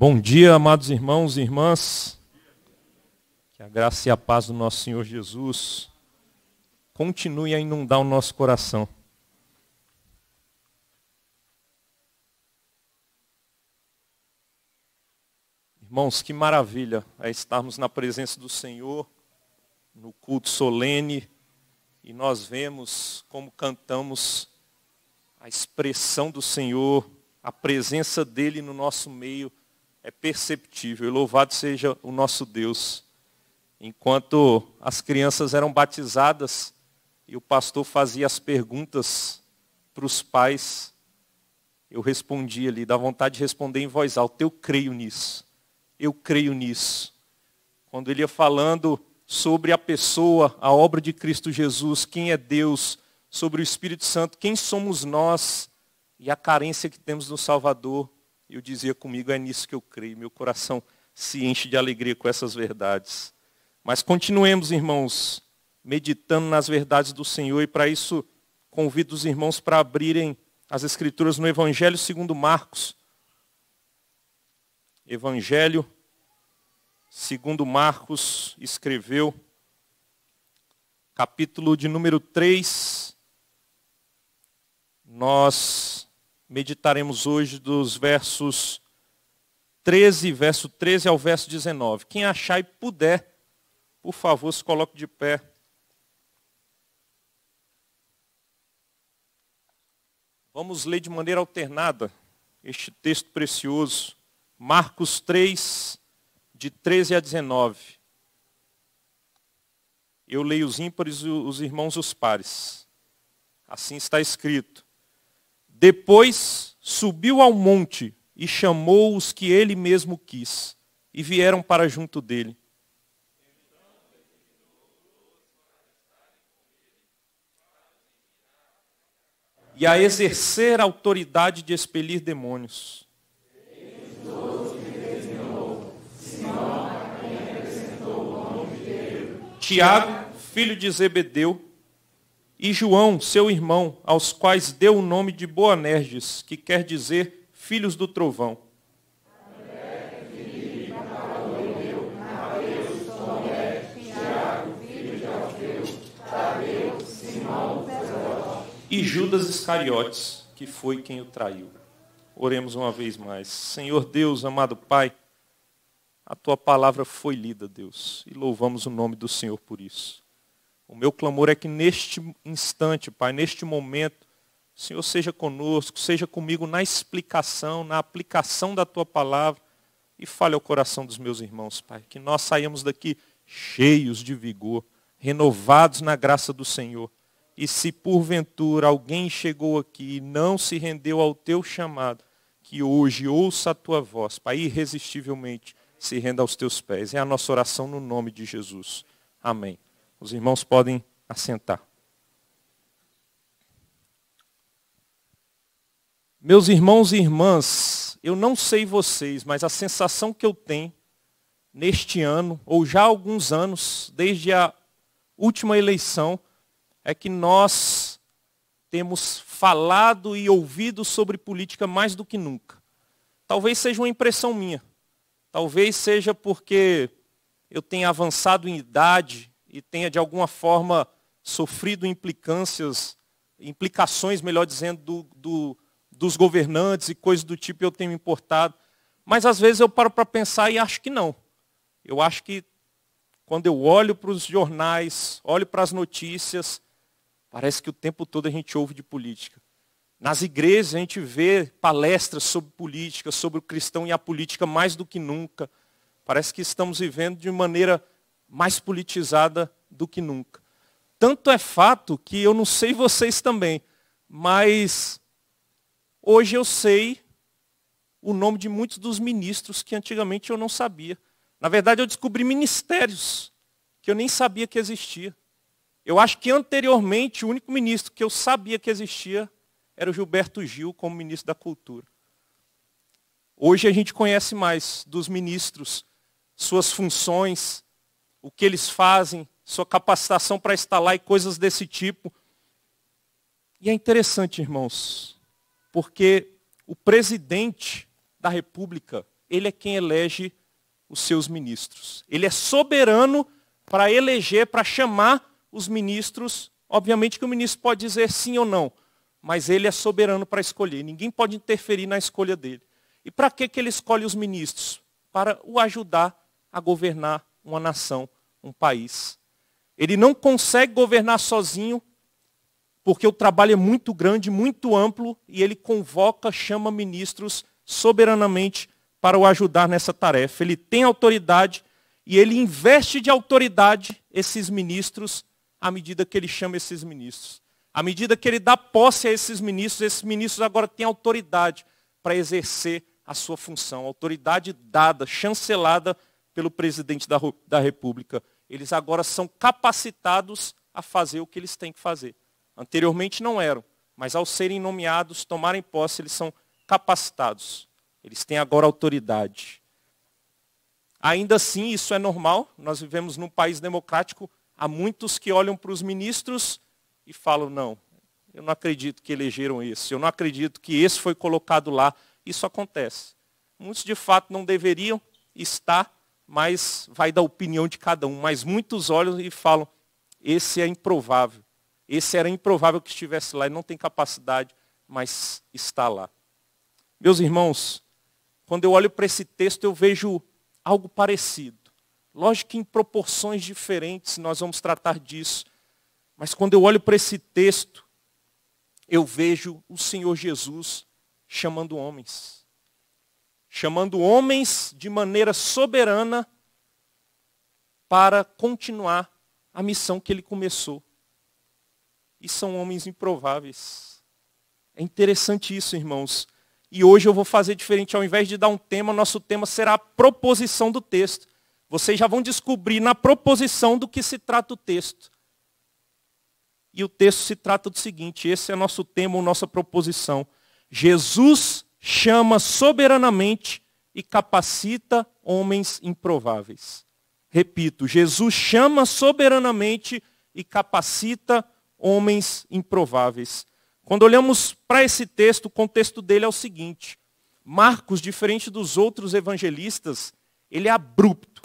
Bom dia, amados irmãos e irmãs. Que a graça e a paz do nosso Senhor Jesus continue a inundar o nosso coração. Irmãos, que maravilha é estarmos na presença do Senhor, no culto solene, e nós vemos como cantamos a expressão do Senhor, a presença dele no nosso meio é perceptível. E louvado seja o nosso Deus. Enquanto as crianças eram batizadas e o pastor fazia as perguntas para os pais, eu respondia ali, dá vontade de responder em voz alta, eu creio nisso, eu creio nisso. Quando ele ia falando sobre a pessoa, a obra de Cristo Jesus, quem é Deus, sobre o Espírito Santo, quem somos nós e a carência que temos no Salvador, eu dizia comigo, é nisso que eu creio. Meu coração se enche de alegria com essas verdades. Mas continuemos, irmãos, meditando nas verdades do Senhor. E para isso, convido os irmãos para abrirem as Escrituras no Evangelho segundo Marcos. Evangelho segundo Marcos escreveu, capítulo de número 3. Nós Meditaremos hoje dos versos 13, verso 13 ao verso 19. Quem achar e puder, por favor, se coloque de pé. Vamos ler de maneira alternada este texto precioso, Marcos 3, de 13 a 19. Eu leio os ímpares, os irmãos os pares. Assim está escrito. Depois subiu ao monte e chamou os que ele mesmo quis, e vieram para junto dele. E a exercer a autoridade de expelir demônios. Tiago, filho de Zebedeu, e João, seu irmão, aos quais deu o nome de Boanerges, que quer dizer filhos do trovão. E Judas Iscariotes, que foi quem o traiu. Oremos uma vez mais. Senhor Deus, amado Pai, a tua palavra foi lida, Deus, e louvamos o nome do Senhor por isso. O meu clamor é que neste instante, Pai, neste momento, o Senhor seja conosco, seja comigo na explicação, na aplicação da tua palavra e fale ao coração dos meus irmãos, Pai. Que nós saímos daqui cheios de vigor, renovados na graça do Senhor. E se porventura alguém chegou aqui e não se rendeu ao teu chamado, que hoje ouça a tua voz, Pai, irresistivelmente se renda aos teus pés. É a nossa oração no nome de Jesus. Amém. Os irmãos podem assentar. Meus irmãos e irmãs, eu não sei vocês, mas a sensação que eu tenho neste ano, ou já há alguns anos, desde a última eleição, é que nós temos falado e ouvido sobre política mais do que nunca. Talvez seja uma impressão minha. Talvez seja porque eu tenha avançado em idade e tenha de alguma forma sofrido implicâncias, implicações, melhor dizendo, do, do, dos governantes e coisas do tipo, eu tenho importado. Mas às vezes eu paro para pensar e acho que não. Eu acho que quando eu olho para os jornais, olho para as notícias, parece que o tempo todo a gente ouve de política. Nas igrejas a gente vê palestras sobre política, sobre o cristão e a política mais do que nunca. Parece que estamos vivendo de maneira mais politizada do que nunca. Tanto é fato que eu não sei vocês também, mas hoje eu sei o nome de muitos dos ministros que antigamente eu não sabia. Na verdade, eu descobri ministérios que eu nem sabia que existia. Eu acho que anteriormente o único ministro que eu sabia que existia era o Gilberto Gil como ministro da Cultura. Hoje a gente conhece mais dos ministros, suas funções, o que eles fazem, sua capacitação para instalar e coisas desse tipo. E é interessante, irmãos, porque o presidente da República, ele é quem elege os seus ministros. Ele é soberano para eleger, para chamar os ministros. Obviamente que o ministro pode dizer sim ou não, mas ele é soberano para escolher. Ninguém pode interferir na escolha dele. E para que, que ele escolhe os ministros? Para o ajudar a governar uma nação, um país. Ele não consegue governar sozinho, porque o trabalho é muito grande, muito amplo, e ele convoca, chama ministros soberanamente para o ajudar nessa tarefa. Ele tem autoridade e ele investe de autoridade esses ministros à medida que ele chama esses ministros. À medida que ele dá posse a esses ministros, esses ministros agora têm autoridade para exercer a sua função, autoridade dada, chancelada pelo presidente da, da República. Eles agora são capacitados a fazer o que eles têm que fazer. Anteriormente não eram, mas ao serem nomeados, tomarem posse, eles são capacitados. Eles têm agora autoridade. Ainda assim, isso é normal. Nós vivemos num país democrático. Há muitos que olham para os ministros e falam: não, eu não acredito que elegeram esse, eu não acredito que esse foi colocado lá. Isso acontece. Muitos, de fato, não deveriam estar, mas vai da opinião de cada um. Mas muitos olham e falam, esse é improvável. Esse era improvável que estivesse lá e não tem capacidade, mas está lá. Meus irmãos, quando eu olho para esse texto, eu vejo algo parecido. Lógico que em proporções diferentes nós vamos tratar disso. Mas quando eu olho para esse texto, eu vejo o Senhor Jesus chamando homens chamando homens de maneira soberana para continuar a missão que ele começou. E são homens improváveis. É interessante isso, irmãos. E hoje eu vou fazer diferente. Ao invés de dar um tema, nosso tema será a proposição do texto. Vocês já vão descobrir na proposição do que se trata o texto. E o texto se trata do seguinte: esse é nosso tema, nossa proposição. Jesus chama soberanamente e capacita homens improváveis. Repito, Jesus chama soberanamente e capacita homens improváveis. Quando olhamos para esse texto, o contexto dele é o seguinte: Marcos, diferente dos outros evangelistas, ele é abrupto.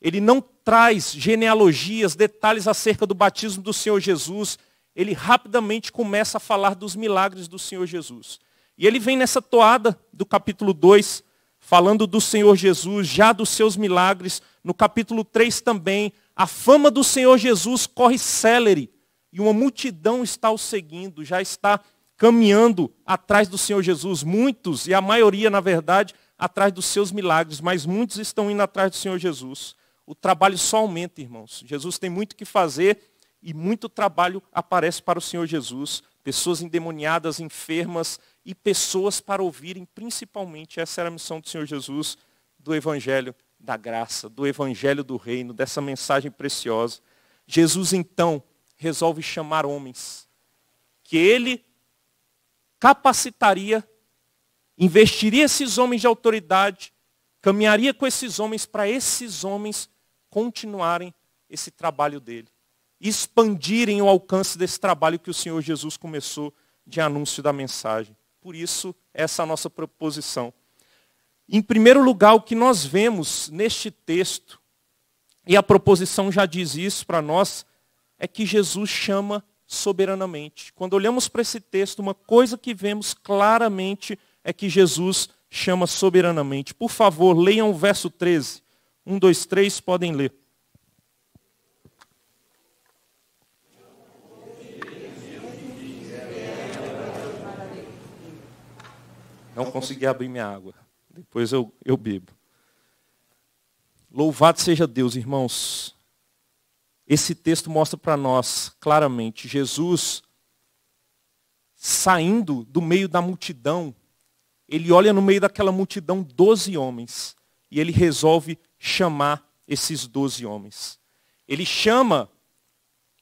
Ele não traz genealogias, detalhes acerca do batismo do Senhor Jesus. Ele rapidamente começa a falar dos milagres do Senhor Jesus. E ele vem nessa toada do capítulo 2, falando do Senhor Jesus, já dos seus milagres. No capítulo 3 também, a fama do Senhor Jesus corre célere. E uma multidão está o seguindo, já está caminhando atrás do Senhor Jesus. Muitos, e a maioria, na verdade, atrás dos seus milagres, mas muitos estão indo atrás do Senhor Jesus. O trabalho só aumenta, irmãos. Jesus tem muito que fazer e muito trabalho aparece para o Senhor Jesus. Pessoas endemoniadas, enfermas, e pessoas para ouvirem, principalmente. Essa era a missão do Senhor Jesus, do Evangelho da Graça, do Evangelho do Reino, dessa mensagem preciosa. Jesus, então, resolve chamar homens que ele capacitaria, investiria esses homens de autoridade, caminharia com esses homens para esses homens continuarem esse trabalho dele, expandirem o alcance desse trabalho que o Senhor Jesus começou de anúncio da mensagem. Por isso, essa é a nossa proposição. Em primeiro lugar, o que nós vemos neste texto, e a proposição já diz isso para nós, é que Jesus chama soberanamente. Quando olhamos para esse texto, uma coisa que vemos claramente é que Jesus chama soberanamente. Por favor, leiam o verso 13. 1, 2, 3, podem ler. Não consegui abrir minha água. Depois eu, eu bebo. Louvado seja Deus, irmãos. Esse texto mostra para nós claramente Jesus saindo do meio da multidão. Ele olha no meio daquela multidão doze homens e ele resolve chamar esses doze homens. Ele chama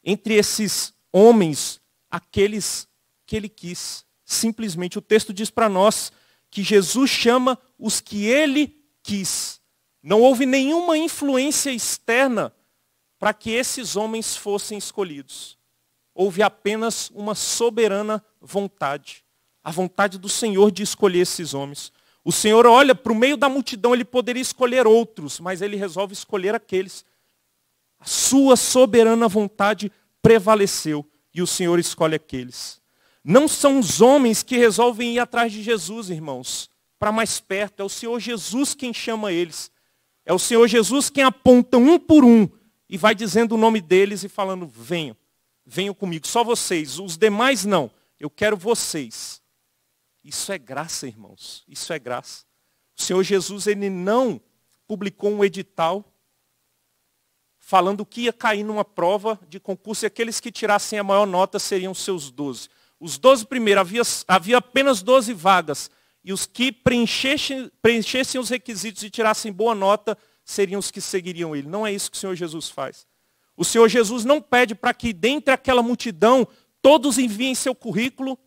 entre esses homens aqueles que ele quis. Simplesmente o texto diz para nós que Jesus chama os que ele quis. Não houve nenhuma influência externa para que esses homens fossem escolhidos. Houve apenas uma soberana vontade, a vontade do Senhor de escolher esses homens. O Senhor olha para o meio da multidão, ele poderia escolher outros, mas ele resolve escolher aqueles. A sua soberana vontade prevaleceu e o Senhor escolhe aqueles. Não são os homens que resolvem ir atrás de Jesus, irmãos, para mais perto. É o Senhor Jesus quem chama eles. É o Senhor Jesus quem aponta um por um e vai dizendo o nome deles e falando: venham, venham comigo, só vocês, os demais não, eu quero vocês. Isso é graça, irmãos, isso é graça. O Senhor Jesus, ele não publicou um edital falando que ia cair numa prova de concurso e aqueles que tirassem a maior nota seriam seus doze. Os doze primeiros, havia, havia apenas doze vagas. E os que preenchessem, preenchessem os requisitos e tirassem boa nota seriam os que seguiriam ele. Não é isso que o Senhor Jesus faz. O Senhor Jesus não pede para que, dentre aquela multidão, todos enviem seu currículo,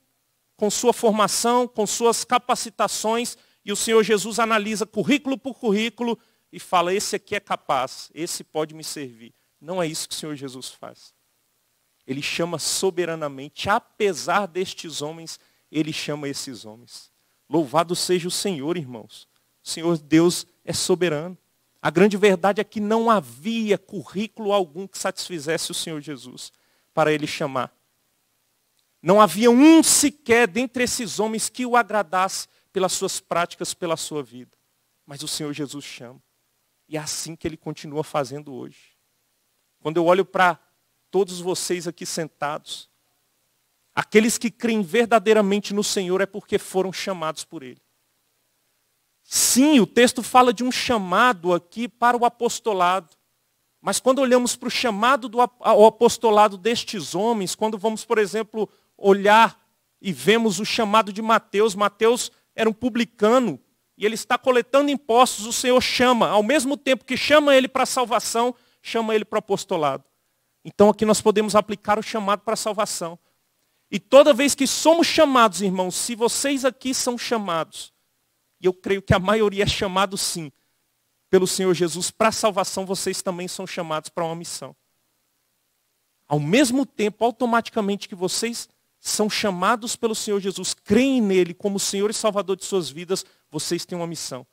com sua formação, com suas capacitações, e o Senhor Jesus analisa currículo por currículo e fala: esse aqui é capaz, esse pode me servir. Não é isso que o Senhor Jesus faz ele chama soberanamente, apesar destes homens, ele chama esses homens. Louvado seja o Senhor, irmãos. O Senhor Deus é soberano. A grande verdade é que não havia currículo algum que satisfizesse o Senhor Jesus para ele chamar. Não havia um sequer dentre esses homens que o agradasse pelas suas práticas, pela sua vida. Mas o Senhor Jesus chama. E é assim que ele continua fazendo hoje. Quando eu olho para todos vocês aqui sentados. Aqueles que creem verdadeiramente no Senhor é porque foram chamados por Ele. Sim, o texto fala de um chamado aqui para o apostolado. Mas quando olhamos para o chamado do apostolado destes homens, quando vamos, por exemplo, olhar e vemos o chamado de Mateus, Mateus era um publicano e ele está coletando impostos, o Senhor chama, ao mesmo tempo que chama ele para a salvação, chama ele para o apostolado. Então aqui nós podemos aplicar o chamado para a salvação. E toda vez que somos chamados, irmãos, se vocês aqui são chamados, e eu creio que a maioria é chamado sim, pelo Senhor Jesus para a salvação, vocês também são chamados para uma missão. Ao mesmo tempo, automaticamente que vocês são chamados pelo Senhor Jesus, creem nele como Senhor e Salvador de suas vidas, vocês têm uma missão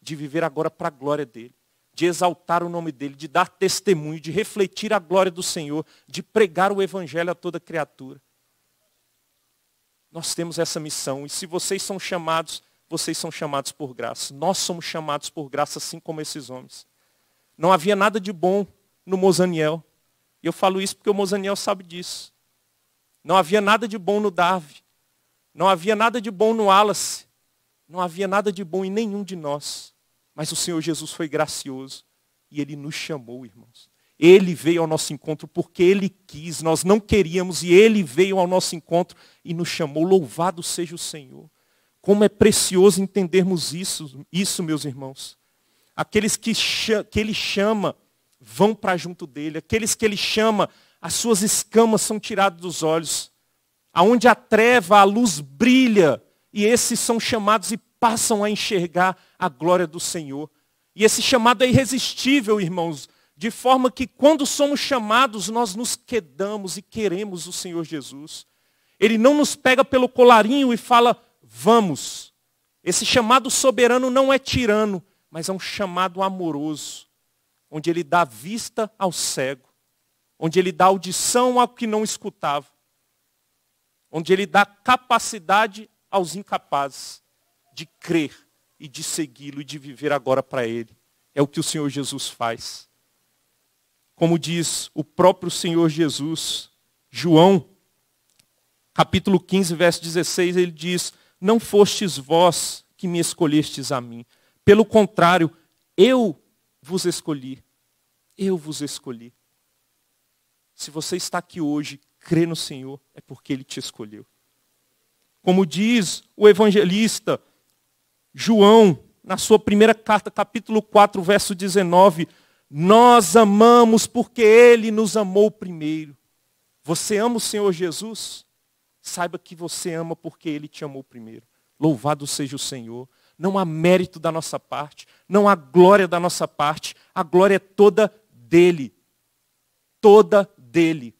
de viver agora para a glória dele de exaltar o nome dele, de dar testemunho, de refletir a glória do Senhor, de pregar o evangelho a toda criatura. Nós temos essa missão e se vocês são chamados, vocês são chamados por graça. Nós somos chamados por graça assim como esses homens. Não havia nada de bom no Mozaniel. E eu falo isso porque o Mozaniel sabe disso. Não havia nada de bom no Darwin. Não havia nada de bom no Wallace. Não havia nada de bom em nenhum de nós. Mas o Senhor Jesus foi gracioso e ele nos chamou, irmãos. Ele veio ao nosso encontro porque ele quis, nós não queríamos e ele veio ao nosso encontro e nos chamou. Louvado seja o Senhor. Como é precioso entendermos isso, isso meus irmãos. Aqueles que, que ele chama vão para junto dele, aqueles que ele chama, as suas escamas são tiradas dos olhos. Aonde a treva, a luz brilha, e esses são chamados e passam a enxergar a glória do Senhor. E esse chamado é irresistível, irmãos, de forma que quando somos chamados, nós nos quedamos e queremos o Senhor Jesus. Ele não nos pega pelo colarinho e fala, vamos. Esse chamado soberano não é tirano, mas é um chamado amoroso, onde ele dá vista ao cego, onde ele dá audição ao que não escutava, onde ele dá capacidade aos incapazes de crer e de segui-lo e de viver agora para Ele. É o que o Senhor Jesus faz. Como diz o próprio Senhor Jesus, João, capítulo 15, verso 16, ele diz: Não fostes vós que me escolhestes a mim. Pelo contrário, eu vos escolhi. Eu vos escolhi. Se você está aqui hoje, crê no Senhor, é porque Ele te escolheu. Como diz o evangelista João, na sua primeira carta, capítulo 4, verso 19, nós amamos porque ele nos amou primeiro. Você ama o Senhor Jesus? Saiba que você ama porque ele te amou primeiro. Louvado seja o Senhor. Não há mérito da nossa parte, não há glória da nossa parte, a glória é toda dele. Toda dele.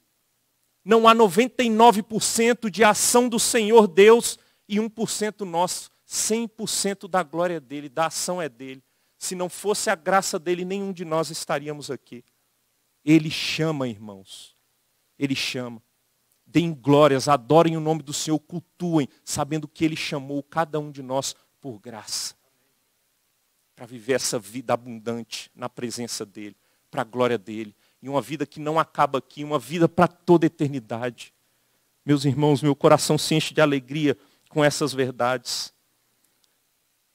Não há 99% de ação do Senhor Deus e 1% nosso. 100% da glória é dele, da ação é dele. Se não fosse a graça dele, nenhum de nós estaríamos aqui. Ele chama, irmãos. Ele chama. Deem glórias, adorem o nome do Senhor, cultuem, sabendo que ele chamou cada um de nós por graça. Para viver essa vida abundante na presença dele, para a glória dele. E uma vida que não acaba aqui, uma vida para toda a eternidade. Meus irmãos, meu coração se enche de alegria com essas verdades.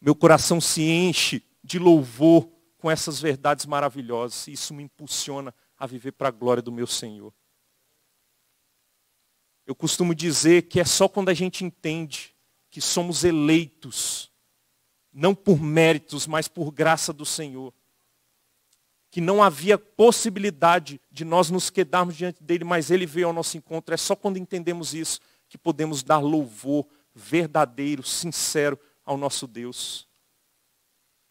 Meu coração se enche de louvor com essas verdades maravilhosas. E isso me impulsiona a viver para a glória do meu Senhor. Eu costumo dizer que é só quando a gente entende que somos eleitos, não por méritos, mas por graça do Senhor, que não havia possibilidade de nós nos quedarmos diante dele, mas ele veio ao nosso encontro. É só quando entendemos isso que podemos dar louvor verdadeiro, sincero ao nosso Deus.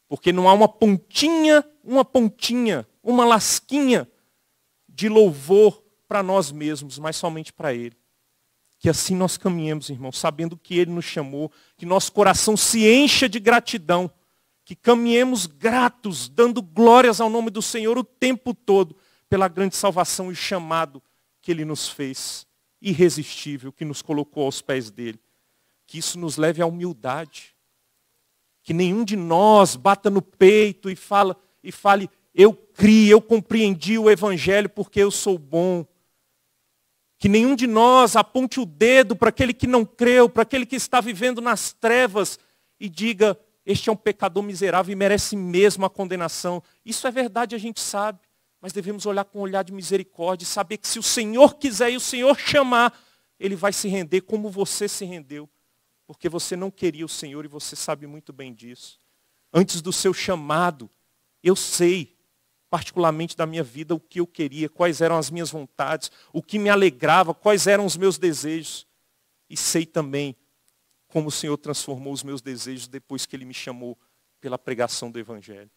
Porque não há uma pontinha, uma pontinha, uma lasquinha de louvor para nós mesmos, mas somente para Ele. Que assim nós caminhemos, irmão, sabendo que Ele nos chamou, que nosso coração se encha de gratidão, que caminhemos gratos, dando glórias ao nome do Senhor o tempo todo, pela grande salvação e chamado que Ele nos fez, irresistível, que nos colocou aos pés dEle. Que isso nos leve à humildade, que nenhum de nós bata no peito e fala e fale eu criei, eu compreendi o evangelho porque eu sou bom. Que nenhum de nós aponte o dedo para aquele que não creu, para aquele que está vivendo nas trevas e diga: Este é um pecador miserável e merece mesmo a condenação. Isso é verdade, a gente sabe, mas devemos olhar com um olhar de misericórdia e saber que se o Senhor quiser e o Senhor chamar, Ele vai se render como você se rendeu porque você não queria o Senhor e você sabe muito bem disso. Antes do seu chamado, eu sei, particularmente da minha vida, o que eu queria, quais eram as minhas vontades, o que me alegrava, quais eram os meus desejos. E sei também como o Senhor transformou os meus desejos depois que Ele me chamou pela pregação do Evangelho.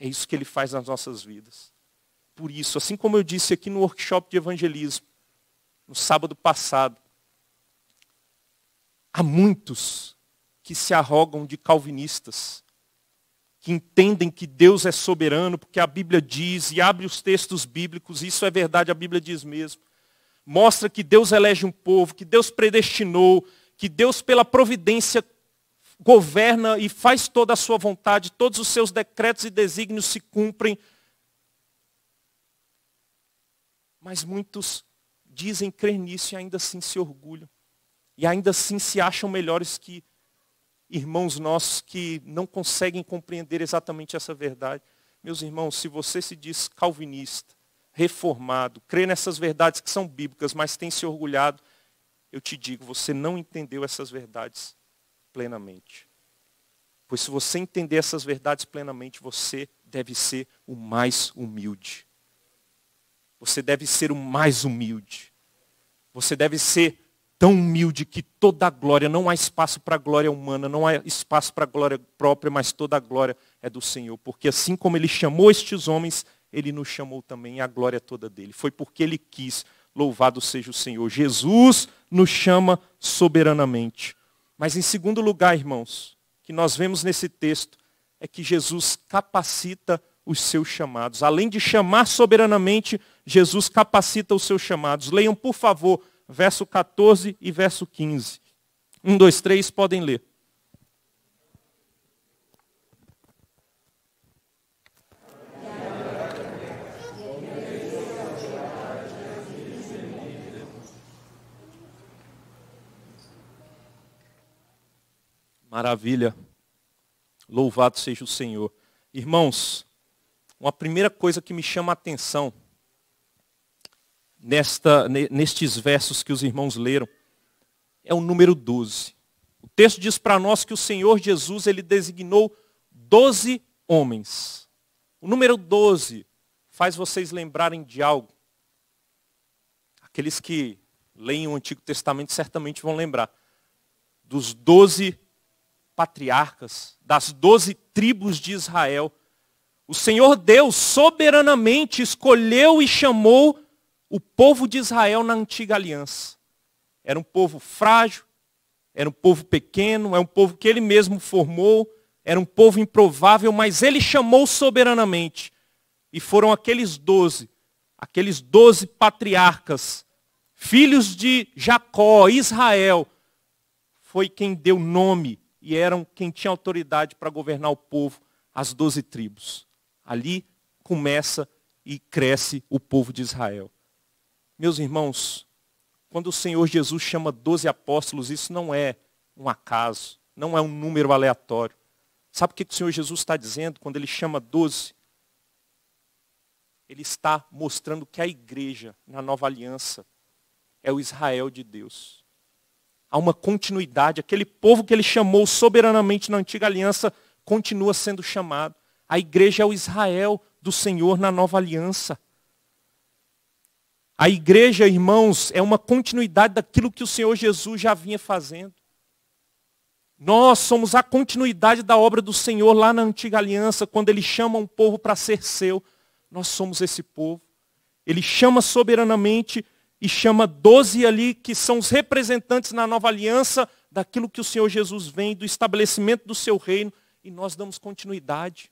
É isso que Ele faz nas nossas vidas. Por isso, assim como eu disse aqui no workshop de evangelismo, no sábado passado, Há muitos que se arrogam de calvinistas, que entendem que Deus é soberano, porque a Bíblia diz, e abre os textos bíblicos, isso é verdade, a Bíblia diz mesmo. Mostra que Deus elege um povo, que Deus predestinou, que Deus, pela providência, governa e faz toda a sua vontade, todos os seus decretos e desígnios se cumprem. Mas muitos dizem crer nisso e ainda assim se orgulham e ainda assim se acham melhores que irmãos nossos que não conseguem compreender exatamente essa verdade. Meus irmãos, se você se diz calvinista, reformado, crê nessas verdades que são bíblicas, mas tem se orgulhado, eu te digo, você não entendeu essas verdades plenamente. Pois se você entender essas verdades plenamente, você deve ser o mais humilde. Você deve ser o mais humilde. Você deve ser tão humilde que toda a glória, não há espaço para a glória humana, não há espaço para a glória própria, mas toda a glória é do Senhor. Porque assim como ele chamou estes homens, ele nos chamou também, a glória é toda dele. Foi porque ele quis, louvado seja o Senhor. Jesus nos chama soberanamente. Mas em segundo lugar, irmãos, que nós vemos nesse texto, é que Jesus capacita os seus chamados. Além de chamar soberanamente, Jesus capacita os seus chamados. Leiam, por favor, verso 14 e verso 15. 1, 2, 3, podem ler. Maravilha. Louvado seja o Senhor. Irmãos, uma primeira coisa que me chama a atenção nesta, nestes versos que os irmãos leram, é o número 12. O texto diz para nós que o Senhor Jesus ele designou 12 homens. O número 12 faz vocês lembrarem de algo. Aqueles que leem o Antigo Testamento certamente vão lembrar dos 12 patriarcas, das 12 tribos de Israel. O Senhor Deus soberanamente escolheu e chamou o povo de Israel na antiga aliança. Era um povo frágil, era um povo pequeno, é um povo que ele mesmo formou, era um povo improvável, mas ele chamou soberanamente. E foram aqueles doze, aqueles doze patriarcas, filhos de Jacó, Israel, foi quem deu nome e eram quem tinha autoridade para governar o povo, as doze tribos. Ali começa e cresce o povo de Israel. Meus irmãos, quando o Senhor Jesus chama 12 apóstolos, isso não é um acaso, não é um número aleatório. Sabe o que o Senhor Jesus está dizendo quando ele chama 12? Ele está mostrando que a igreja, na nova aliança, é o Israel de Deus. Há uma continuidade. Aquele povo que ele chamou soberanamente na antiga aliança continua sendo chamado. A igreja é o Israel do Senhor na nova aliança. A igreja, irmãos, é uma continuidade daquilo que o Senhor Jesus já vinha fazendo. Nós somos a continuidade da obra do Senhor lá na antiga aliança, quando ele chama um povo para ser seu. Nós somos esse povo. Ele chama soberanamente e chama doze ali, que são os representantes na nova aliança daquilo que o Senhor Jesus vem, do estabelecimento do seu reino, e nós damos continuidade.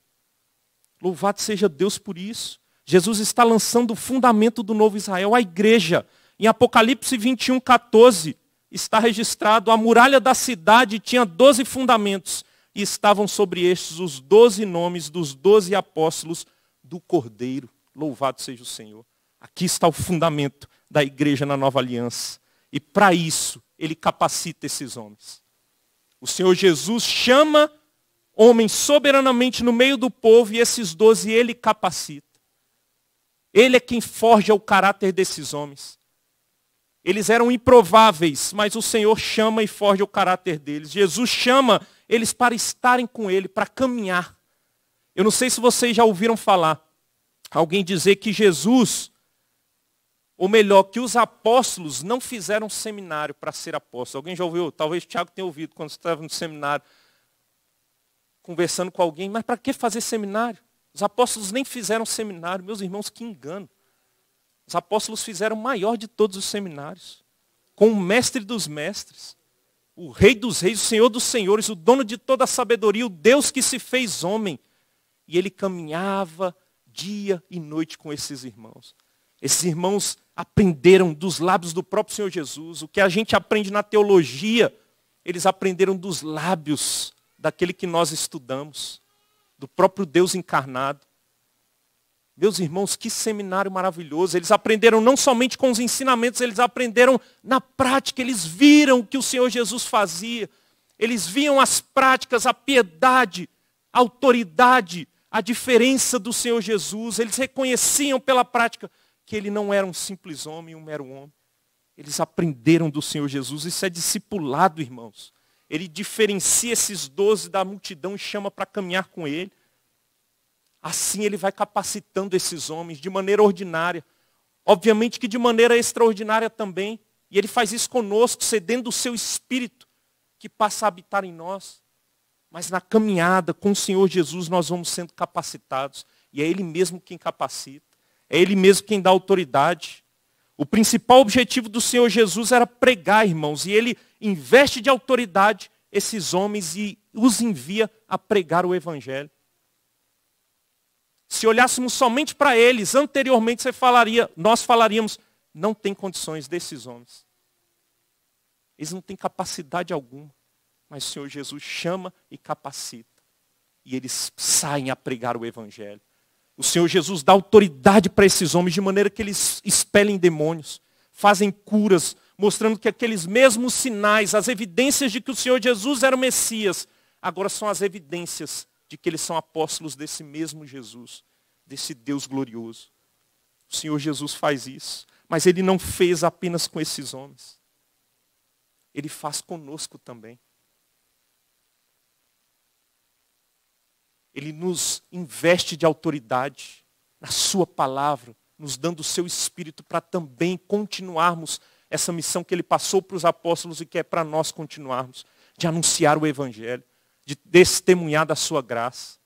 Louvado seja Deus por isso. Jesus está lançando o fundamento do novo Israel, a igreja. Em Apocalipse 21, 14, está registrado: a muralha da cidade tinha doze fundamentos, e estavam sobre estes os doze nomes dos doze apóstolos do Cordeiro. Louvado seja o Senhor. Aqui está o fundamento da igreja na nova aliança. E para isso, ele capacita esses homens. O Senhor Jesus chama homens soberanamente no meio do povo e esses doze ele capacita. Ele é quem forja o caráter desses homens. Eles eram improváveis, mas o Senhor chama e forja o caráter deles. Jesus chama eles para estarem com Ele, para caminhar. Eu não sei se vocês já ouviram falar alguém dizer que Jesus, ou melhor, que os apóstolos não fizeram seminário para ser apóstolo. Alguém já ouviu? Talvez o Tiago tenha ouvido quando estava no seminário, conversando com alguém, mas para que fazer seminário? Os apóstolos nem fizeram seminário. Meus irmãos, que engano. Os apóstolos fizeram o maior de todos os seminários. Com o mestre dos mestres, o rei dos reis, o senhor dos senhores, o dono de toda a sabedoria, o Deus que se fez homem. E ele caminhava dia e noite com esses irmãos. Esses irmãos aprenderam dos lábios do próprio Senhor Jesus. O que a gente aprende na teologia, eles aprenderam dos lábios daquele que nós estudamos do próprio Deus encarnado. Meus irmãos, que seminário maravilhoso. Eles aprenderam não somente com os ensinamentos, eles aprenderam na prática, eles viram o que o Senhor Jesus fazia. Eles viam as práticas, a piedade, a autoridade, a diferença do Senhor Jesus. Eles reconheciam pela prática que ele não era um simples homem, um mero homem. Eles aprenderam do Senhor Jesus. Isso é discipulado, irmãos. Ele diferencia esses doze da multidão e chama para caminhar com ele. Assim ele vai capacitando esses homens de maneira ordinária. Obviamente que de maneira extraordinária também. E ele faz isso conosco, cedendo o seu espírito que passa a habitar em nós. Mas na caminhada com o Senhor Jesus nós vamos sendo capacitados. E é Ele mesmo quem capacita. É Ele mesmo quem dá autoridade. O principal objetivo do Senhor Jesus era pregar, irmãos, e ele investe de autoridade esses homens e os envia a pregar o Evangelho. Se olhássemos somente para eles, anteriormente você falaria, nós falaríamos, não tem condições desses homens. Eles não têm capacidade alguma. Mas o Senhor Jesus chama e capacita. E eles saem a pregar o Evangelho. O Senhor Jesus dá autoridade para esses homens de maneira que eles expelem demônios, fazem curas, mostrando que aqueles mesmos sinais, as evidências de que o Senhor Jesus era o Messias, agora são as evidências de que eles são apóstolos desse mesmo Jesus, desse Deus glorioso. O Senhor Jesus faz isso, mas ele não fez apenas com esses homens. Ele faz conosco também. Ele nos investe de autoridade na Sua palavra, nos dando o seu espírito para também continuarmos essa missão que Ele passou para os apóstolos e que é para nós continuarmos, de anunciar o Evangelho, de testemunhar da Sua graça,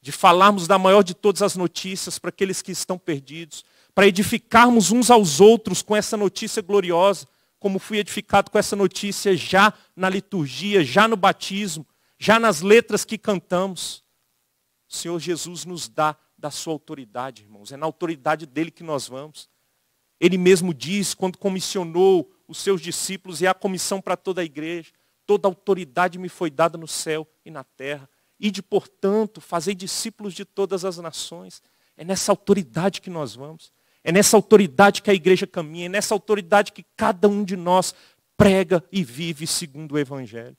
de falarmos da maior de todas as notícias para aqueles que estão perdidos, para edificarmos uns aos outros com essa notícia gloriosa, como fui edificado com essa notícia já na liturgia, já no batismo, já nas letras que cantamos. O Senhor Jesus nos dá da sua autoridade, irmãos. É na autoridade dele que nós vamos. Ele mesmo diz, quando comissionou os seus discípulos, e a comissão para toda a igreja, toda autoridade me foi dada no céu e na terra. E de, portanto, fazer discípulos de todas as nações. É nessa autoridade que nós vamos. É nessa autoridade que a igreja caminha. É nessa autoridade que cada um de nós prega e vive segundo o Evangelho.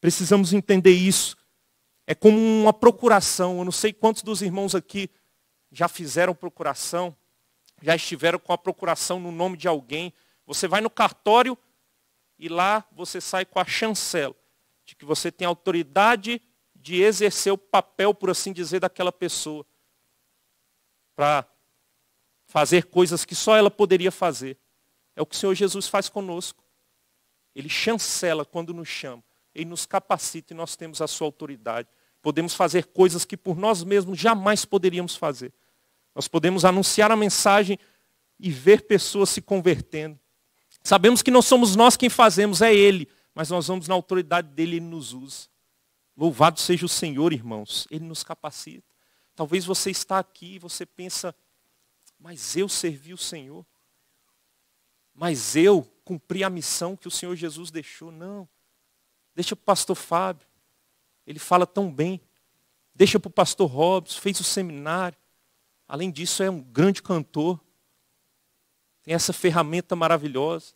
Precisamos entender isso. É como uma procuração. Eu não sei quantos dos irmãos aqui já fizeram procuração, já estiveram com a procuração no nome de alguém. Você vai no cartório e lá você sai com a chancela de que você tem autoridade de exercer o papel, por assim dizer, daquela pessoa para fazer coisas que só ela poderia fazer. É o que o Senhor Jesus faz conosco. Ele chancela quando nos chama. Ele nos capacita e nós temos a sua autoridade. Podemos fazer coisas que por nós mesmos jamais poderíamos fazer. Nós podemos anunciar a mensagem e ver pessoas se convertendo. Sabemos que não somos nós quem fazemos, é Ele, mas nós vamos na autoridade dele, e Ele nos usa. Louvado seja o Senhor, irmãos, Ele nos capacita. Talvez você está aqui e você pensa, mas eu servi o Senhor. Mas eu cumpri a missão que o Senhor Jesus deixou. Não. Deixa para o pastor Fábio. Ele fala tão bem. Deixa para o pastor Robson, fez o seminário. Além disso, é um grande cantor. Tem essa ferramenta maravilhosa.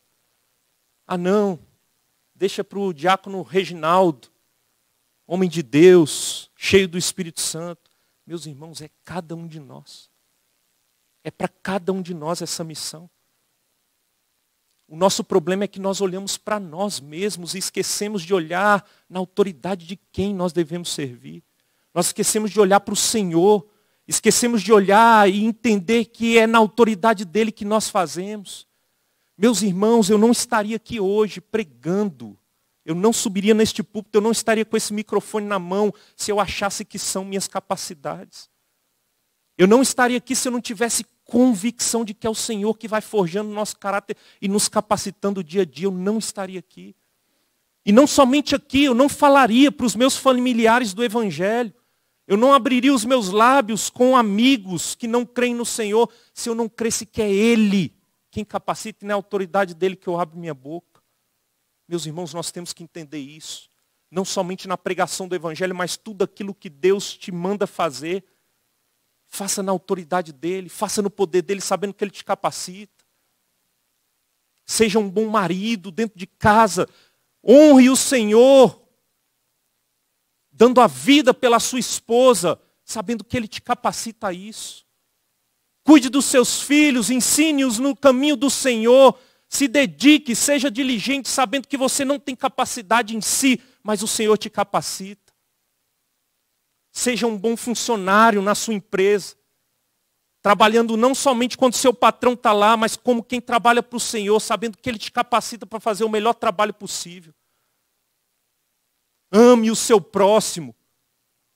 Ah, não. Deixa para o diácono Reginaldo, homem de Deus, cheio do Espírito Santo. Meus irmãos, é cada um de nós. É para cada um de nós essa missão. O nosso problema é que nós olhamos para nós mesmos e esquecemos de olhar na autoridade de quem nós devemos servir. Nós esquecemos de olhar para o Senhor, esquecemos de olhar e entender que é na autoridade dele que nós fazemos. Meus irmãos, eu não estaria aqui hoje pregando, eu não subiria neste púlpito, eu não estaria com esse microfone na mão se eu achasse que são minhas capacidades. Eu não estaria aqui se eu não tivesse convicção de que é o Senhor que vai forjando nosso caráter e nos capacitando dia a dia, eu não estaria aqui. E não somente aqui, eu não falaria para os meus familiares do Evangelho. Eu não abriria os meus lábios com amigos que não creem no Senhor se eu não cresse que é Ele quem capacita e na é autoridade dele que eu abro minha boca. Meus irmãos, nós temos que entender isso. Não somente na pregação do Evangelho, mas tudo aquilo que Deus te manda fazer. Faça na autoridade dele, faça no poder dele, sabendo que ele te capacita. Seja um bom marido dentro de casa. Honre o Senhor, dando a vida pela sua esposa, sabendo que ele te capacita a isso. Cuide dos seus filhos, ensine-os no caminho do Senhor, se dedique, seja diligente, sabendo que você não tem capacidade em si, mas o Senhor te capacita. Seja um bom funcionário na sua empresa. Trabalhando não somente quando seu patrão está lá, mas como quem trabalha para o Senhor, sabendo que Ele te capacita para fazer o melhor trabalho possível. Ame o seu próximo,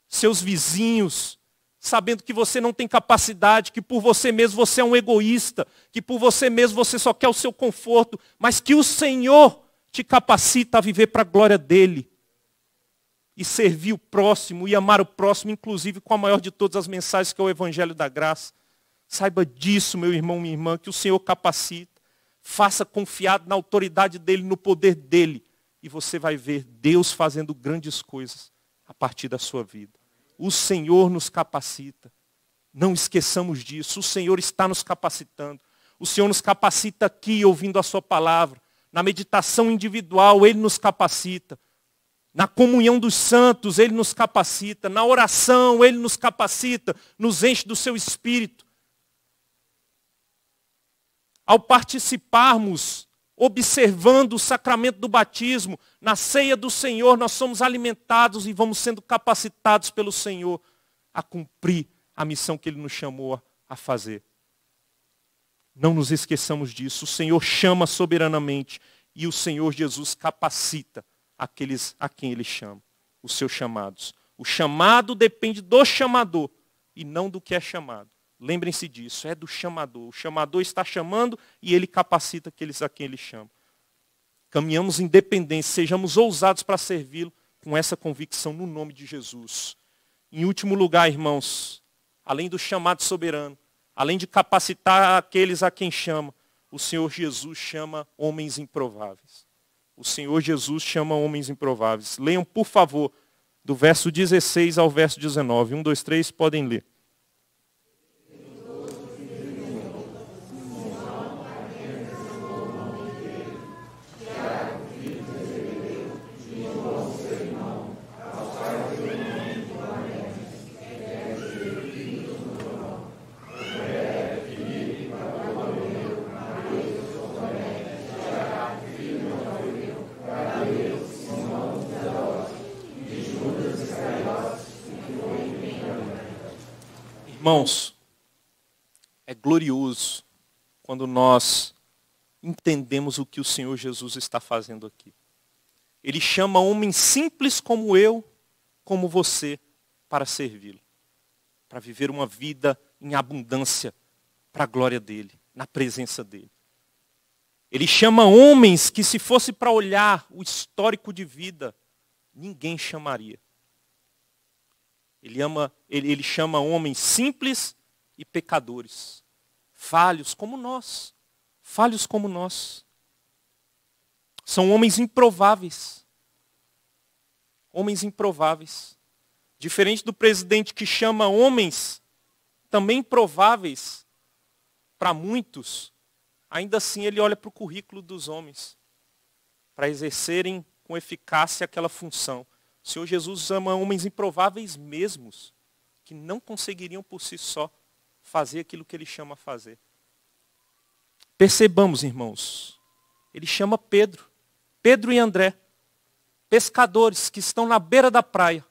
seus vizinhos, sabendo que você não tem capacidade, que por você mesmo você é um egoísta, que por você mesmo você só quer o seu conforto, mas que o Senhor te capacita a viver para a glória dele e servir o próximo e amar o próximo, inclusive com a maior de todas as mensagens, que é o Evangelho da Graça. Saiba disso, meu irmão, minha irmã, que o Senhor capacita. Faça confiado na autoridade dele, no poder dele. E você vai ver Deus fazendo grandes coisas a partir da sua vida. O Senhor nos capacita. Não esqueçamos disso. O Senhor está nos capacitando. O Senhor nos capacita aqui, ouvindo a Sua palavra. Na meditação individual, Ele nos capacita. Na comunhão dos santos, Ele nos capacita. Na oração, Ele nos capacita, nos enche do seu espírito. Ao participarmos, observando o sacramento do batismo, na ceia do Senhor, nós somos alimentados e vamos sendo capacitados pelo Senhor a cumprir a missão que Ele nos chamou a fazer. Não nos esqueçamos disso. O Senhor chama soberanamente e o Senhor Jesus capacita aqueles a quem ele chama, os seus chamados. O chamado depende do chamador e não do que é chamado. Lembrem-se disso, é do chamador. O chamador está chamando e ele capacita aqueles a quem ele chama. Caminhamos dependência, sejamos ousados para servi-lo com essa convicção no nome de Jesus. Em último lugar, irmãos, além do chamado soberano, além de capacitar aqueles a quem chama, o Senhor Jesus chama homens improváveis o Senhor Jesus chama homens improváveis. Leiam, por favor, do verso 16 ao verso 19. Um, dois, três, podem ler. Irmãos, é glorioso quando nós entendemos o que o Senhor Jesus está fazendo aqui. Ele chama homens simples como eu, como você, para servi-lo, para viver uma vida em abundância, para a glória dele, na presença dele. Ele chama homens que, se fosse para olhar o histórico de vida, ninguém chamaria. Ele, ama, ele, ele chama homens simples e pecadores, falhos como nós, falhos como nós. São homens improváveis. Homens improváveis. Diferente do presidente que chama homens também improváveis para muitos, ainda assim ele olha para o currículo dos homens para exercerem com eficácia aquela função. O Senhor Jesus ama homens improváveis mesmos, que não conseguiriam por si só fazer aquilo que ele chama a fazer. Percebamos, irmãos, ele chama Pedro, Pedro e André, pescadores que estão na beira da praia,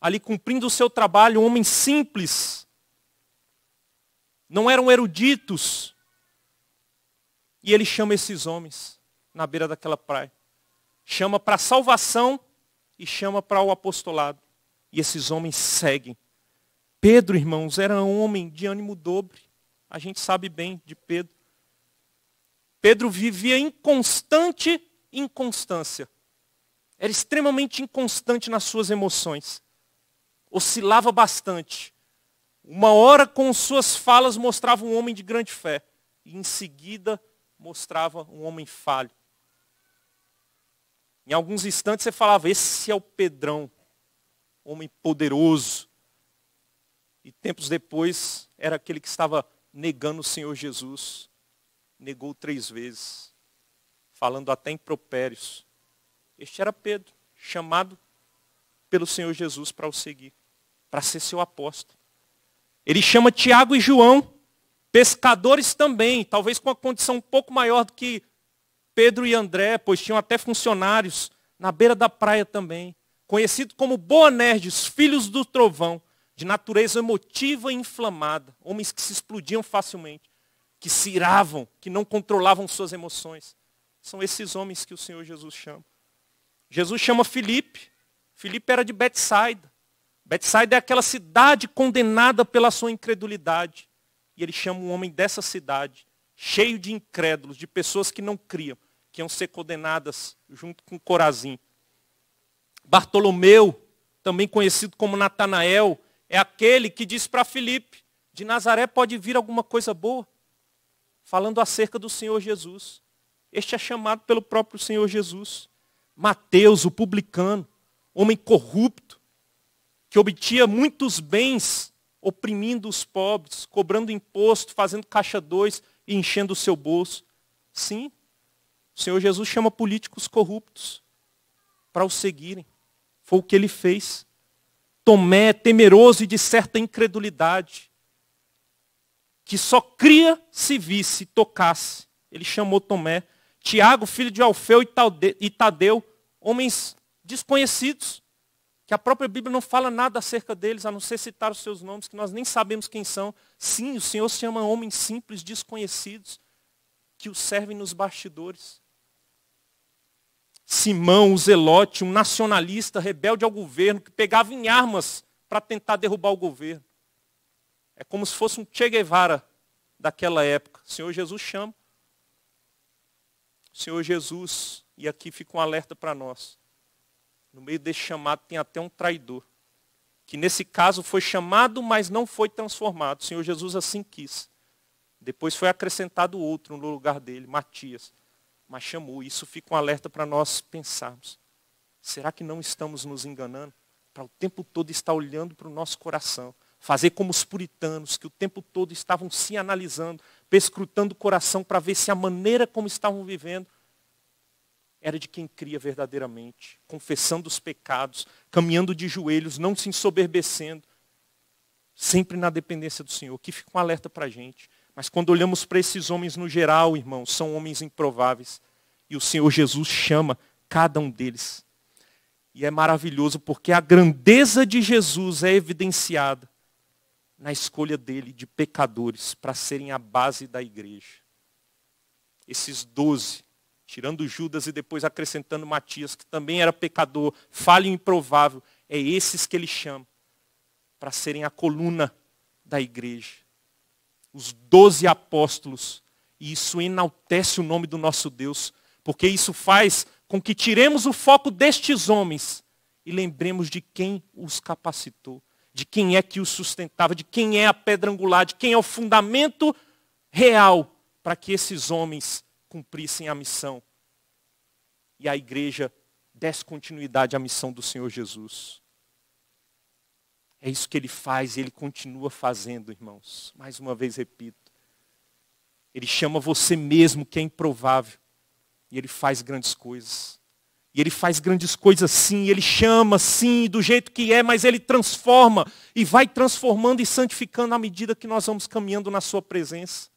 ali cumprindo o seu trabalho, homens simples, não eram eruditos. E ele chama esses homens na beira daquela praia. Chama para a salvação e chama para o apostolado. E esses homens seguem. Pedro, irmãos, era um homem de ânimo dobre. A gente sabe bem de Pedro. Pedro vivia em constante inconstância. Era extremamente inconstante nas suas emoções. Oscilava bastante. Uma hora com suas falas mostrava um homem de grande fé. E em seguida mostrava um homem falho. Em alguns instantes você falava, esse é o Pedrão, homem poderoso. E tempos depois era aquele que estava negando o Senhor Jesus. Negou três vezes, falando até impropérios. Este era Pedro, chamado pelo Senhor Jesus para o seguir, para ser seu apóstolo. Ele chama Tiago e João, pescadores também, talvez com uma condição um pouco maior do que Pedro e André, pois tinham até funcionários na beira da praia também, conhecido como Boanerges, filhos do trovão, de natureza emotiva e inflamada, homens que se explodiam facilmente, que se iravam, que não controlavam suas emoções. São esses homens que o Senhor Jesus chama. Jesus chama Filipe. Filipe era de Betsaida. Betsaida é aquela cidade condenada pela sua incredulidade. E ele chama um homem dessa cidade, cheio de incrédulos, de pessoas que não criam, que iam ser condenadas junto com Corazim. Bartolomeu, também conhecido como Natanael, é aquele que diz para Filipe: de Nazaré pode vir alguma coisa boa, falando acerca do Senhor Jesus. Este é chamado pelo próprio Senhor Jesus. Mateus, o publicano, homem corrupto, que obtia muitos bens, oprimindo os pobres, cobrando imposto, fazendo caixa dois e enchendo o seu bolso. Sim, o Senhor Jesus chama políticos corruptos para o seguirem. Foi o que ele fez. Tomé, é temeroso e de certa incredulidade, que só cria se visse, tocasse. Ele chamou Tomé. Tiago, filho de Alfeu e Tadeu, homens desconhecidos, que a própria Bíblia não fala nada acerca deles, a não ser citar os seus nomes, que nós nem sabemos quem são. Sim, o Senhor se chama homens simples, desconhecidos, que o servem nos bastidores. Simão, o Zelote, um nacionalista rebelde ao governo, que pegava em armas para tentar derrubar o governo. É como se fosse um Che Guevara daquela época. O Senhor Jesus chama. O Senhor Jesus, e aqui fica um alerta para nós. No meio desse chamado tem até um traidor, que nesse caso foi chamado, mas não foi transformado. O Senhor Jesus assim quis. Depois foi acrescentado outro no lugar dele, Matias mas chamou. Isso fica um alerta para nós pensarmos. Será que não estamos nos enganando? Para o tempo todo estar olhando para o nosso coração. Fazer como os puritanos, que o tempo todo estavam se analisando, pescrutando o coração para ver se a maneira como estavam vivendo era de quem cria verdadeiramente, confessando os pecados, caminhando de joelhos, não se ensoberbecendo, sempre na dependência do Senhor. Que fica um alerta para a gente. Mas quando olhamos para esses homens no geral, irmãos, são homens improváveis. E o Senhor Jesus chama cada um deles. E é maravilhoso porque a grandeza de Jesus é evidenciada na escolha dele de pecadores para serem a base da igreja. Esses doze, tirando Judas e depois acrescentando Matias, que também era pecador, falho improvável, é esses que ele chama para serem a coluna da igreja os doze apóstolos. E isso enaltece o nome do nosso Deus, porque isso faz com que tiremos o foco destes homens e lembremos de quem os capacitou, de quem é que os sustentava, de quem é a pedra angular, de quem é o fundamento real para que esses homens cumprissem a missão. E a igreja desse continuidade à missão do Senhor Jesus. É isso que ele faz e ele continua fazendo, irmãos. Mais uma vez repito. Ele chama você mesmo que é improvável. E ele faz grandes coisas. E ele faz grandes coisas sim, ele chama sim, do jeito que é, mas ele transforma e vai transformando e santificando à medida que nós vamos caminhando na sua presença.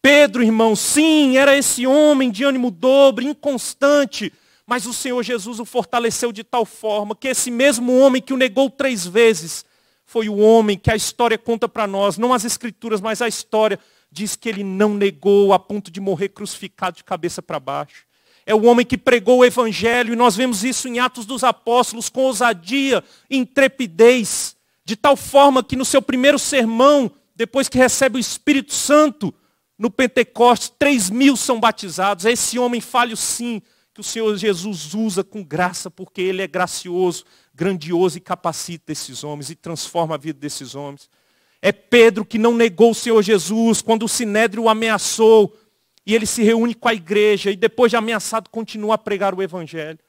Pedro, irmão, sim, era esse homem de ânimo dobre, inconstante, mas o Senhor Jesus o fortaleceu de tal forma que esse mesmo homem que o negou três vezes foi o homem que a história conta para nós, não as escrituras, mas a história diz que ele não negou a ponto de morrer crucificado de cabeça para baixo. É o homem que pregou o evangelho e nós vemos isso em Atos dos Apóstolos com ousadia, intrepidez, de tal forma que no seu primeiro sermão, depois que recebe o Espírito Santo, no Pentecostes, 3 mil são batizados. Esse homem falho sim, que o Senhor Jesus usa com graça, porque Ele é gracioso, grandioso e capacita esses homens e transforma a vida desses homens. É Pedro que não negou o Senhor Jesus quando o Sinédrio o ameaçou e ele se reúne com a igreja e depois de ameaçado continua a pregar o evangelho.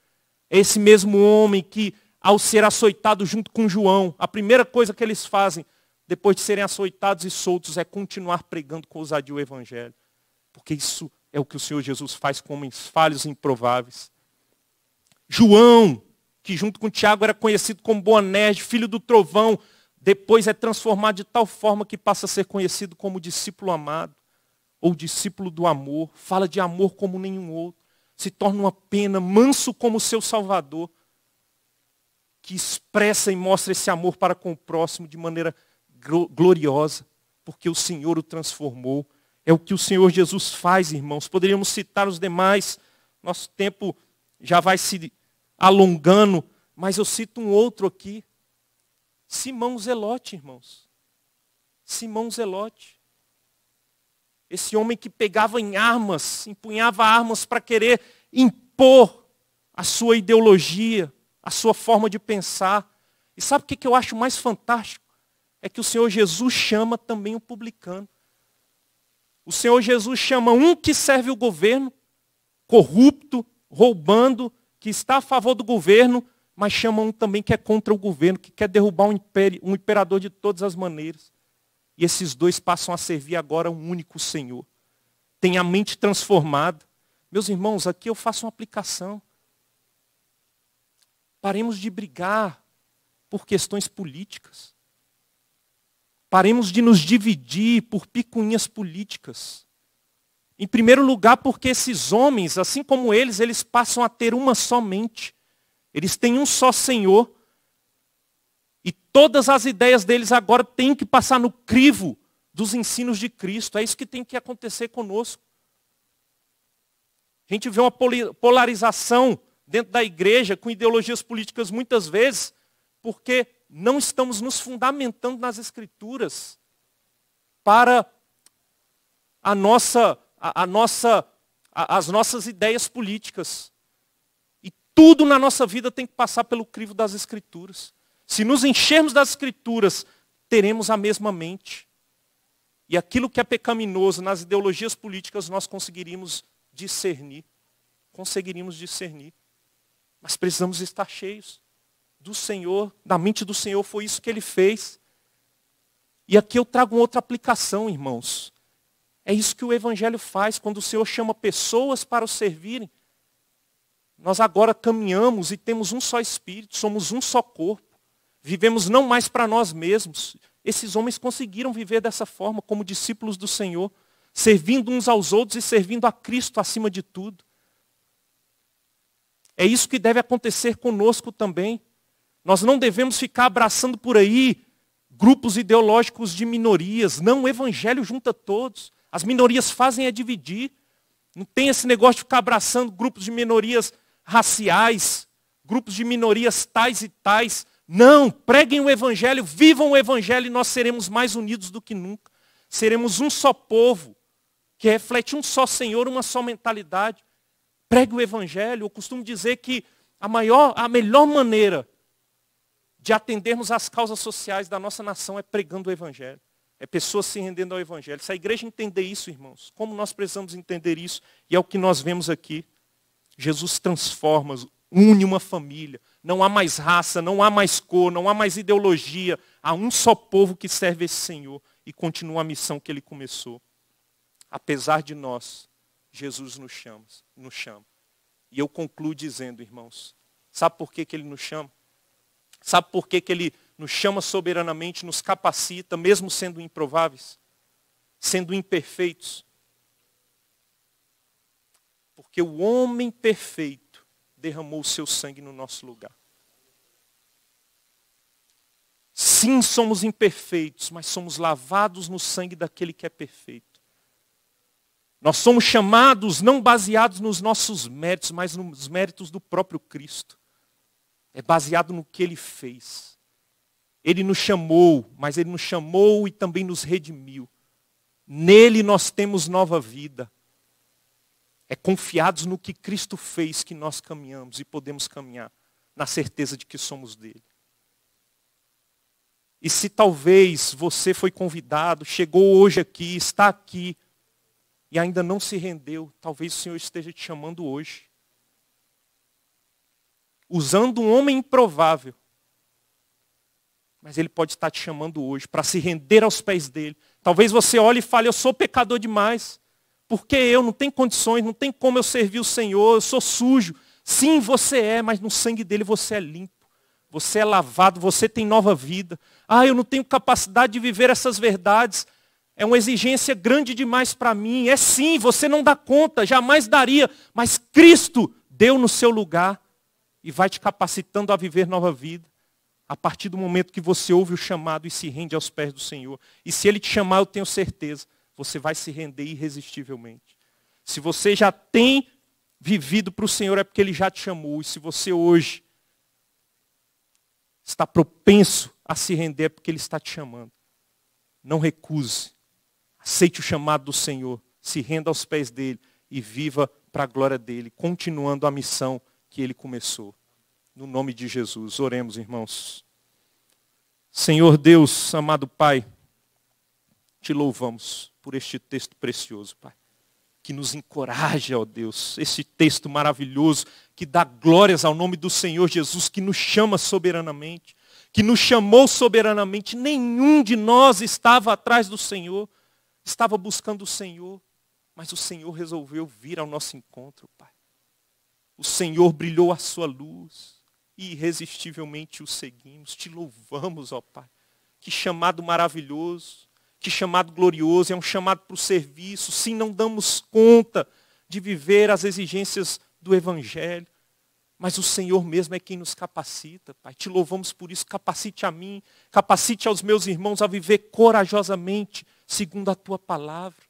É esse mesmo homem que ao ser açoitado junto com João, a primeira coisa que eles fazem depois de serem açoitados e soltos é continuar pregando com ousadia o evangelho, porque isso é o que o Senhor Jesus faz com homens falhos e improváveis. João, que junto com Tiago era conhecido como Boanerges, filho do trovão, depois é transformado de tal forma que passa a ser conhecido como discípulo amado, ou discípulo do amor, fala de amor como nenhum outro, se torna uma pena, manso como seu Salvador, que expressa e mostra esse amor para com o próximo de maneira gloriosa, porque o Senhor o transformou é o que o Senhor Jesus faz, irmãos. Poderíamos citar os demais. Nosso tempo já vai se alongando, mas eu cito um outro aqui. Simão Zelote, irmãos. Simão Zelote. Esse homem que pegava em armas, empunhava armas para querer impor a sua ideologia, a sua forma de pensar. E sabe o que eu acho mais fantástico? É que o Senhor Jesus chama também o publicano. O Senhor Jesus chama um que serve o governo, corrupto, roubando, que está a favor do governo, mas chama um também que é contra o governo, que quer derrubar um, império, um imperador de todas as maneiras. E esses dois passam a servir agora um único Senhor. Tem a mente transformada. Meus irmãos, aqui eu faço uma aplicação. Paremos de brigar por questões políticas. Paremos de nos dividir por picuinhas políticas. Em primeiro lugar, porque esses homens, assim como eles, eles passam a ter uma só mente. Eles têm um só Senhor. E todas as ideias deles agora têm que passar no crivo dos ensinos de Cristo. É isso que tem que acontecer conosco. A gente vê uma polarização dentro da igreja com ideologias políticas muitas vezes, porque não estamos nos fundamentando nas Escrituras para a nossa, a, a nossa, a, as nossas ideias políticas. E tudo na nossa vida tem que passar pelo crivo das Escrituras. Se nos enchermos das Escrituras, teremos a mesma mente. E aquilo que é pecaminoso nas ideologias políticas nós conseguiríamos discernir. Conseguiríamos discernir. Mas precisamos estar cheios do Senhor, na mente do Senhor, foi isso que ele fez. E aqui eu trago outra aplicação, irmãos. É isso que o Evangelho faz quando o Senhor chama pessoas para o servirem. Nós agora caminhamos e temos um só espírito, somos um só corpo. Vivemos não mais para nós mesmos. Esses homens conseguiram viver dessa forma, como discípulos do Senhor, servindo uns aos outros e servindo a Cristo acima de tudo. É isso que deve acontecer conosco também. Nós não devemos ficar abraçando por aí grupos ideológicos de minorias. Não, o evangelho junta todos. As minorias fazem é dividir. Não tem esse negócio de ficar abraçando grupos de minorias raciais, grupos de minorias tais e tais. Não, preguem o evangelho, vivam o evangelho e nós seremos mais unidos do que nunca. Seremos um só povo que reflete um só Senhor, uma só mentalidade. Pregue o evangelho. Eu costumo dizer que a maior, a melhor maneira de atendermos às causas sociais da nossa nação é pregando o Evangelho. É pessoas se rendendo ao Evangelho. Se a igreja entender isso, irmãos, como nós precisamos entender isso, e é o que nós vemos aqui. Jesus transforma, une uma família. Não há mais raça, não há mais cor, não há mais ideologia. Há um só povo que serve esse Senhor e continua a missão que ele começou. Apesar de nós, Jesus nos chama. Nos chama. E eu concluo dizendo, irmãos, sabe por que, que ele nos chama? Sabe por que, que ele nos chama soberanamente, nos capacita, mesmo sendo improváveis, sendo imperfeitos? Porque o homem perfeito derramou o seu sangue no nosso lugar. Sim, somos imperfeitos, mas somos lavados no sangue daquele que é perfeito. Nós somos chamados não baseados nos nossos méritos, mas nos méritos do próprio Cristo é baseado no que ele fez. Ele nos chamou, mas ele nos chamou e também nos redimiu. Nele nós temos nova vida. É confiados no que Cristo fez que nós caminhamos e podemos caminhar na certeza de que somos dele. E se talvez você foi convidado, chegou hoje aqui, está aqui e ainda não se rendeu, talvez o Senhor esteja te chamando hoje usando um homem improvável. Mas ele pode estar te chamando hoje para se render aos pés dele. Talvez você olhe e fale: Eu sou pecador demais. Porque eu não tenho condições, não tem como eu servir o Senhor, eu sou sujo. Sim, você é, mas no sangue dele você é limpo. Você é lavado, você tem nova vida. Ah, eu não tenho capacidade de viver essas verdades. É uma exigência grande demais para mim. É sim, você não dá conta, jamais daria. Mas Cristo deu no seu lugar e vai te capacitando a viver nova vida. A partir do momento que você ouve o chamado e se rende aos pés do Senhor. E se Ele te chamar, eu tenho certeza, você vai se render irresistivelmente. Se você já tem vivido para o Senhor, é porque Ele já te chamou. E se você hoje está propenso a se render, é porque Ele está te chamando. Não recuse. Aceite o chamado do Senhor. Se renda aos pés dEle e viva para a glória dEle, continuando a missão que ele começou. No nome de Jesus, oremos, irmãos. Senhor Deus, amado Pai, te louvamos por este texto precioso, Pai, que nos encoraja, ó Deus, esse texto maravilhoso que dá glórias ao nome do Senhor Jesus, que nos chama soberanamente, que nos chamou soberanamente. Nenhum de nós estava atrás do Senhor, estava buscando o Senhor, mas o Senhor resolveu vir ao nosso encontro, Pai. O Senhor brilhou a sua luz e irresistivelmente o seguimos. Te louvamos, ó Pai. Que chamado maravilhoso, que chamado glorioso, é um chamado para o serviço. Sim, não damos conta de viver as exigências do Evangelho, mas o Senhor mesmo é quem nos capacita, Pai. Te louvamos por isso. Capacite a mim, capacite aos meus irmãos a viver corajosamente, segundo a tua palavra.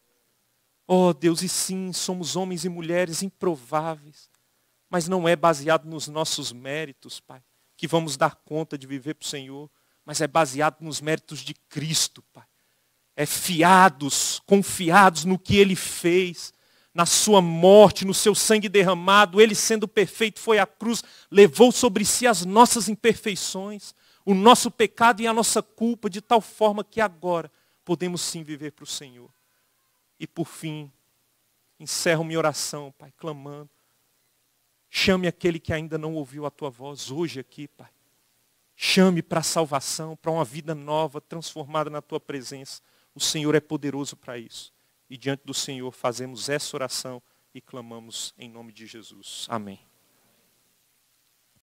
Ó oh, Deus, e sim, somos homens e mulheres improváveis, mas não é baseado nos nossos méritos, Pai, que vamos dar conta de viver para o Senhor, mas é baseado nos méritos de Cristo, Pai. É fiados, confiados no que Ele fez, na sua morte, no seu sangue derramado, Ele sendo perfeito foi à cruz, levou sobre si as nossas imperfeições, o nosso pecado e a nossa culpa, de tal forma que agora podemos sim viver para o Senhor. E por fim, encerro minha oração, Pai, clamando Chame aquele que ainda não ouviu a tua voz hoje aqui, Pai. Chame para a salvação, para uma vida nova, transformada na tua presença. O Senhor é poderoso para isso. E diante do Senhor fazemos essa oração e clamamos em nome de Jesus. Amém.